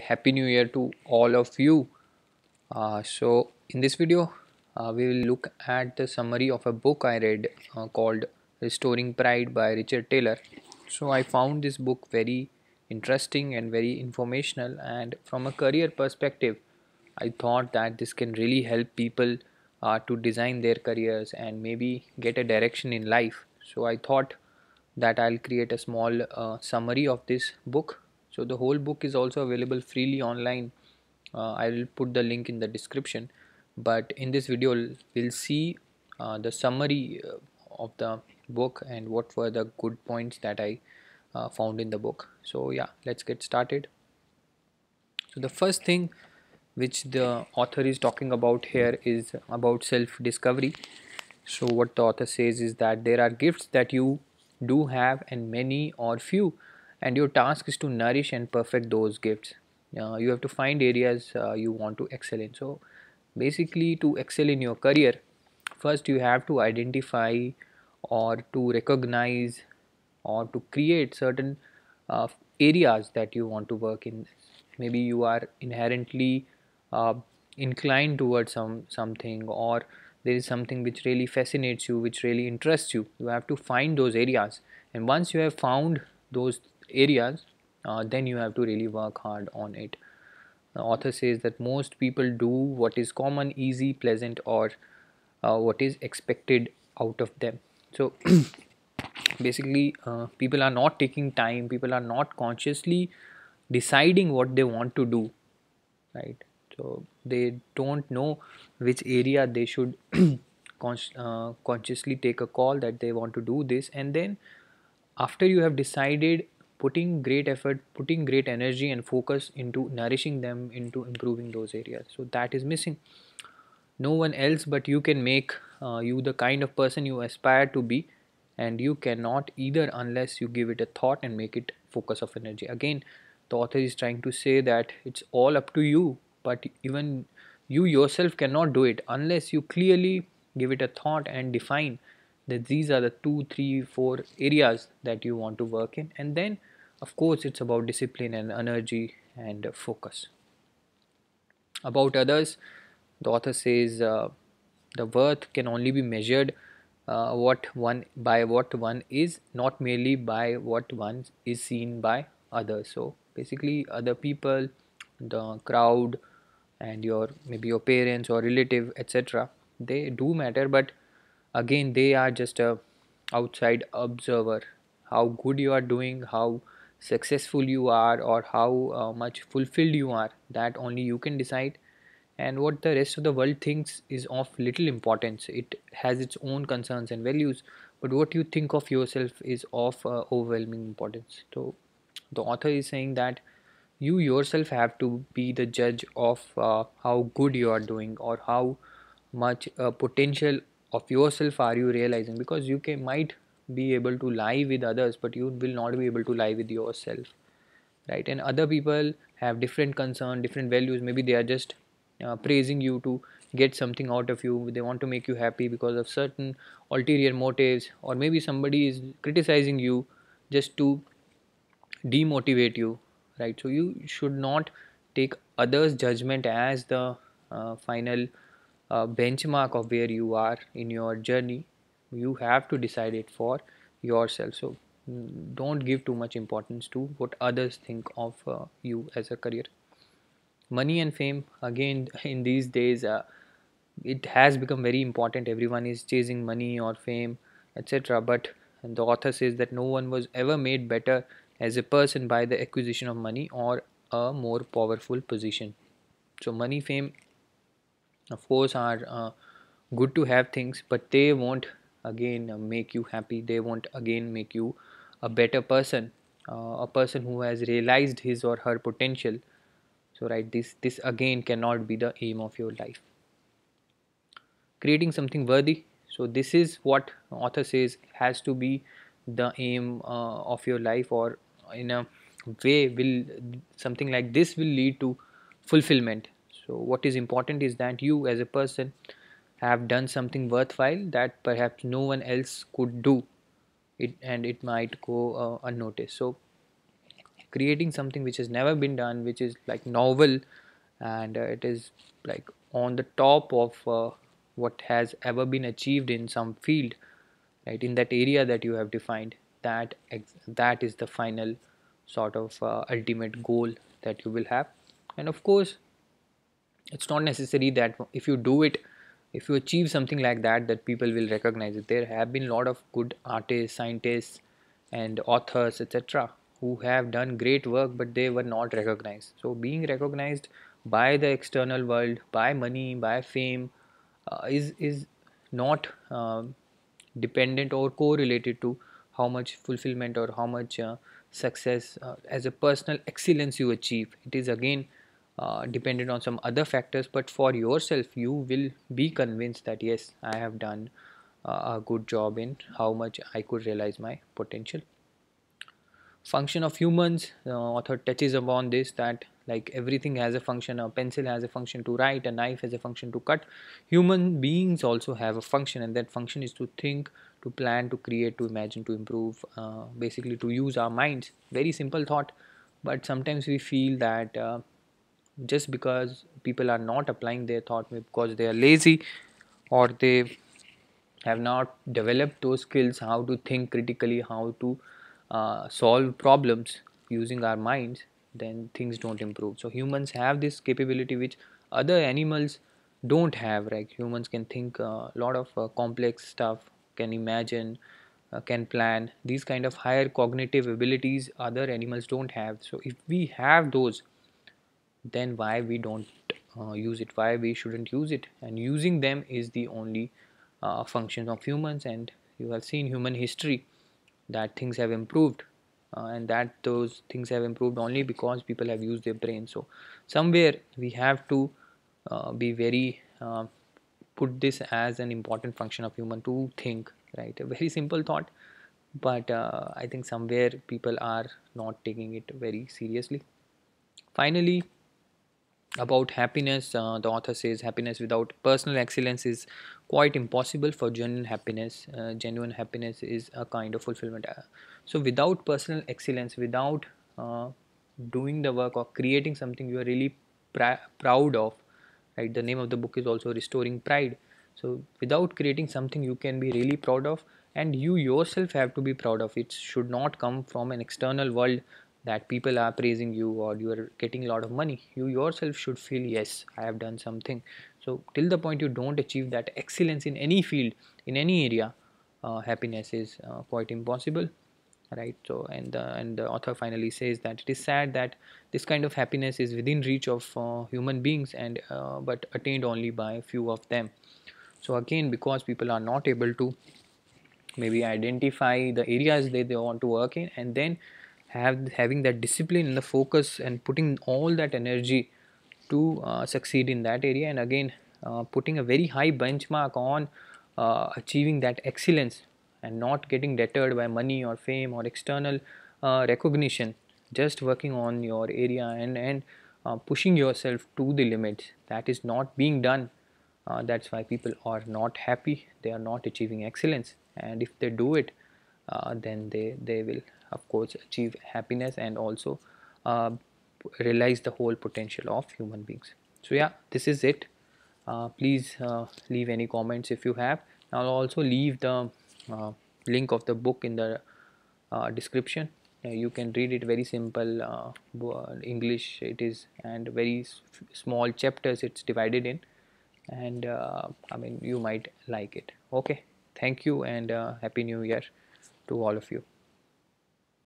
happy new year to all of you uh, so in this video uh, we will look at the summary of a book i read uh, called restoring pride by richard taylor so i found this book very interesting and very informational and from a career perspective i thought that this can really help people uh, to design their careers and maybe get a direction in life so i thought that i'll create a small uh, summary of this book so the whole book is also available freely online uh, i will put the link in the description but in this video we'll see uh, the summary uh, of the book and what were the good points that i uh, found in the book so yeah let's get started so the first thing which the author is talking about here is about self discovery so what the author says is that there are gifts that you do have and many or few and your task is to nourish and perfect those gifts uh, you have to find areas uh, you want to excel in so basically to excel in your career first you have to identify or to recognize or to create certain uh, areas that you want to work in maybe you are inherently uh, inclined towards some something or there is something which really fascinates you which really interests you you have to find those areas and once you have found those areas uh, then you have to really work hard on it the author says that most people do what is common easy pleasant or uh, what is expected out of them so basically uh, people are not taking time people are not consciously deciding what they want to do right so they don't know which area they should uh, consciously take a call that they want to do this and then after you have decided putting great effort putting great energy and focus into nourishing them into improving those areas so that is missing no one else but you can make uh, you the kind of person you aspire to be and you cannot either unless you give it a thought and make it focus of energy again the author is trying to say that it's all up to you but even you yourself cannot do it unless you clearly give it a thought and define that these are the two three four areas that you want to work in and then of course, it's about discipline and energy and focus. About others, the author says uh, the worth can only be measured uh, what one by what one is, not merely by what one is seen by others. So basically, other people, the crowd, and your maybe your parents or relative, etc. They do matter, but again, they are just a outside observer. How good you are doing, how successful you are or how uh, much fulfilled you are that only you can decide and what the rest of the world thinks is of little importance it has its own concerns and values but what you think of yourself is of uh, overwhelming importance so the author is saying that you yourself have to be the judge of uh, how good you are doing or how much uh, potential of yourself are you realizing because you can might be able to lie with others but you will not be able to lie with yourself right and other people have different concern different values maybe they are just uh, praising you to get something out of you they want to make you happy because of certain ulterior motives or maybe somebody is criticizing you just to demotivate you right so you should not take others judgment as the uh, final uh, benchmark of where you are in your journey you have to decide it for yourself so don't give too much importance to what others think of uh, you as a career money and fame again in these days uh, it has become very important everyone is chasing money or fame etc but the author says that no one was ever made better as a person by the acquisition of money or a more powerful position so money fame of course are uh, good to have things but they won't again uh, make you happy they want again make you a better person uh, a person who has realized his or her potential so right this this again cannot be the aim of your life creating something worthy so this is what author says has to be the aim uh, of your life or in a way will something like this will lead to fulfillment so what is important is that you as a person have done something worthwhile that perhaps no one else could do it and it might go uh, unnoticed so creating something which has never been done which is like novel and uh, it is like on the top of uh, what has ever been achieved in some field right in that area that you have defined that that is the final sort of uh, ultimate goal that you will have and of course it's not necessary that if you do it if you achieve something like that that people will recognize it there have been a lot of good artists scientists and authors etc who have done great work but they were not recognized so being recognized by the external world by money by fame uh, is is not uh, dependent or correlated to how much fulfillment or how much uh, success uh, as a personal excellence you achieve it is again uh, dependent on some other factors but for yourself you will be convinced that yes i have done uh, a good job in how much i could realize my potential function of humans the author touches upon this that like everything has a function a pencil has a function to write a knife has a function to cut human beings also have a function and that function is to think to plan to create to imagine to improve uh, basically to use our minds very simple thought but sometimes we feel that uh, just because people are not applying their thought because they are lazy or they have not developed those skills how to think critically how to uh, solve problems using our minds then things don't improve so humans have this capability which other animals don't have right humans can think a uh, lot of uh, complex stuff can imagine uh, can plan these kind of higher cognitive abilities other animals don't have so if we have those then why we don't uh, use it why we shouldn't use it and using them is the only uh, function of humans and you have seen human history that things have improved uh, and that those things have improved only because people have used their brain so somewhere we have to uh, be very uh, put this as an important function of human to think right a very simple thought but uh, i think somewhere people are not taking it very seriously finally about happiness, uh, the author says happiness without personal excellence is quite impossible for genuine happiness. Uh, genuine happiness is a kind of fulfillment. Uh, so, without personal excellence, without uh, doing the work or creating something you are really pr proud of, right? The name of the book is also Restoring Pride. So, without creating something you can be really proud of, and you yourself have to be proud of, it should not come from an external world that people are praising you or you are getting a lot of money you yourself should feel yes i have done something so till the point you don't achieve that excellence in any field in any area uh, happiness is uh, quite impossible right so and the and the author finally says that it is sad that this kind of happiness is within reach of uh, human beings and uh, but attained only by a few of them so again because people are not able to maybe identify the areas that they want to work in and then have having that discipline and the focus and putting all that energy to uh, succeed in that area and again uh, putting a very high benchmark on uh, achieving that excellence and not getting deterred by money or fame or external uh, recognition just working on your area and and uh, pushing yourself to the limits that is not being done uh, that's why people are not happy they are not achieving excellence and if they do it then they they will of course achieve happiness and also uh, realize the whole potential of human beings so yeah this is it uh, please uh, leave any comments if you have I'll also leave the uh, link of the book in the uh, description you can read it very simple uh, English it is and very small chapters it's divided in and I mean you might like it okay thank you and happy new year to all of you